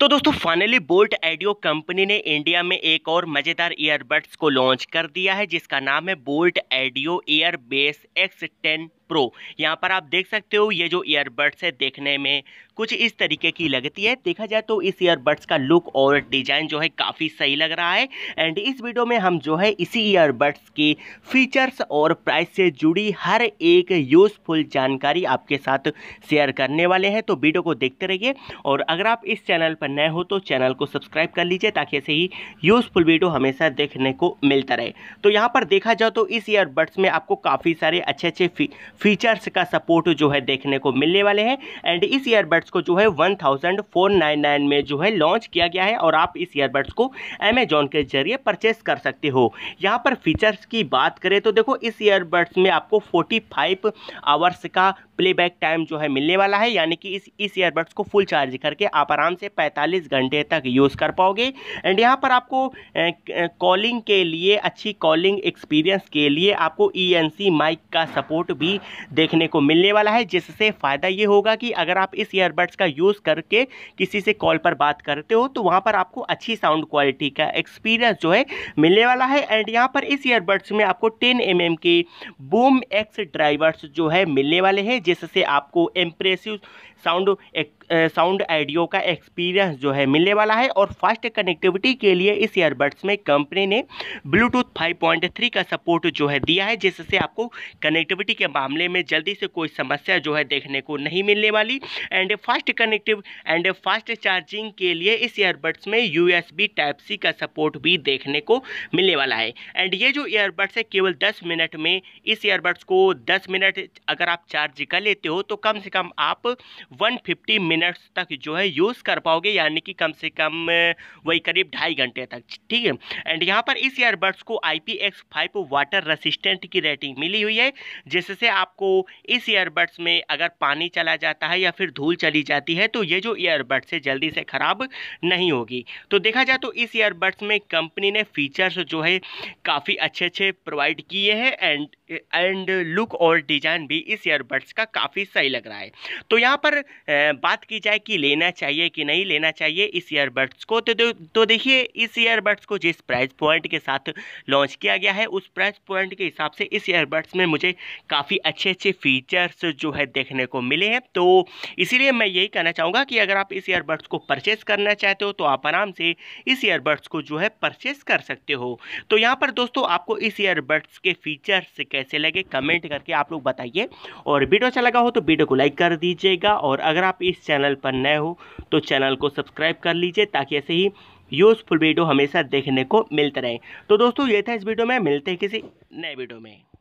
तो दोस्तों finally Boult audio company ने इंडिया में एक और मज़ेदार ईयरबड्स को लॉन्च कर दिया है जिसका नाम है Boult audio ear bass X ten pro यहाँ पर आप देख सकते हो ये जो ईयरबड्स है देखने में कुछ इस तरीके की लगती है देखा जाए तो इस ईयरबड्स का लुक और डिज़ाइन जो है काफ़ी सही लग रहा है एंड इस वीडियो में हम जो है इसी ईयरबड्स की फीचर्स और प्राइस से जुड़ी हर एक यूज़फुल जानकारी आपके साथ शेयर करने वाले हैं तो वीडियो को देखते रहिए और अगर आप इस चैनल पर नए हो तो चैनल को सब्सक्राइब कर लीजिए ताकि ऐसे ही यूज़फुल वीडियो हमेशा देखने को मिलता रहे तो यहाँ पर देखा जाए तो इस ईयरबड्स में आपको काफ़ी सारे अच्छे अच्छे फीचर्स का सपोर्ट जो है देखने को मिलने वाले हैं एंड इस ईयरबड्स को जो है one thousand four nine nine में जो है लॉन्च किया गया है और आप इस ईयरबड्स को अमेजोन के जरिए परचेस कर सकते हो यहाँ पर फीचर्स की बात करें तो देखो इस ईयरबड्स में आपको फोर्टी फाइव आवर्स का प्लेबैक टाइम जो है मिलने वाला है यानी कि इस इस ईयरबड्स को फुल चार्ज करके आप आराम से 45 घंटे तक यूज़ कर पाओगे एंड यहाँ पर आपको कॉलिंग के लिए अच्छी कॉलिंग एक्सपीरियंस के लिए आपको ई एन सी माइक का सपोर्ट भी देखने को मिलने वाला है जिससे फ़ायदा ये होगा कि अगर आप इस ईयरबड्स का यूज़ करके किसी से कॉल पर बात करते हो तो वहाँ पर आपको अच्छी साउंड क्वालिटी का एक्सपीरियंस जो है मिलने वाला है एंड यहाँ पर इस ईयरबड्स में आपको टेन एम mm के बूम एक्स ड्राइवर्स जो है मिलने वाले हैं जिससे आपको इम्प्रेसिव साउंड साउंड ऑडियो का एक्सपीरियंस जो है मिलने वाला है और फास्ट कनेक्टिविटी के लिए इस ईयरबड्स में कंपनी ने ब्लूटूथ 5.3 का सपोर्ट जो है दिया है जिससे आपको कनेक्टिविटी के मामले मामले में जल्दी से कोई समस्या जो है देखने को नहीं मिलने वाली and fast connective and fast charging के लिए इस ईयरबड्स में यू टाइप सी का सपोर्ट भी देखने को मिलने वाला है एंड ये जो ईयरबड्स है केवल दस मिनट में इस ईयरबड्स को दस मिनट अगर आप चार्ज कर लेते हो तो कम से कम आप 150 मिनट्स तक जो है यूज़ कर पाओगे यानी कि कम से कम वही करीब ढाई घंटे तक ठीक है एंड यहाँ पर इस ईयरबड्स को आई पी वाटर रेसिस्टेंट की रेटिंग मिली हुई है जिससे आप आपको इस ईयरबड्स में अगर पानी चला जाता है या फिर धूल चली जाती है तो ये जो ईयरबड्स है जल्दी से ख़राब नहीं होगी तो देखा जाए तो इस ईयरबड्स में कंपनी ने फीचर्स जो है काफ़ी अच्छे अच्छे प्रोवाइड किए हैं एंड एंड लुक और डिज़ाइन भी इस ईयरबड्स का काफ़ी सही लग रहा है तो यहाँ पर बात की जाए कि लेना चाहिए कि नहीं लेना चाहिए इस ईयरबड्स को तो तो देखिए इस ईयरबड्स को जिस प्राइस पॉइंट के साथ लॉन्च किया गया है उस प्राइस पॉइंट के हिसाब से इस ईयरबड्स में मुझे काफ़ी अच्छे अच्छे फीचर्स जो है देखने को मिले हैं तो इसीलिए मैं यही कहना चाहूँगा कि अगर आप इस ईयरबड्स को परचेस करना चाहते हो तो आप आराम से इस ईयरबड्स को जो है परचेस कर सकते हो तो यहाँ पर दोस्तों आपको इस ईयरबड्स के फीचर्स कैसे लगे कमेंट करके आप लोग बताइए और वीडियो अच्छा लगा हो तो वीडियो को लाइक कर दीजिएगा और अगर आप इस चैनल पर नए हो तो चैनल को सब्सक्राइब कर लीजिए ताकि ऐसे ही यूज़फुल वीडियो हमेशा देखने को मिलते रहे तो दोस्तों ये था इस वीडियो में मिलते हैं किसी नए वीडियो में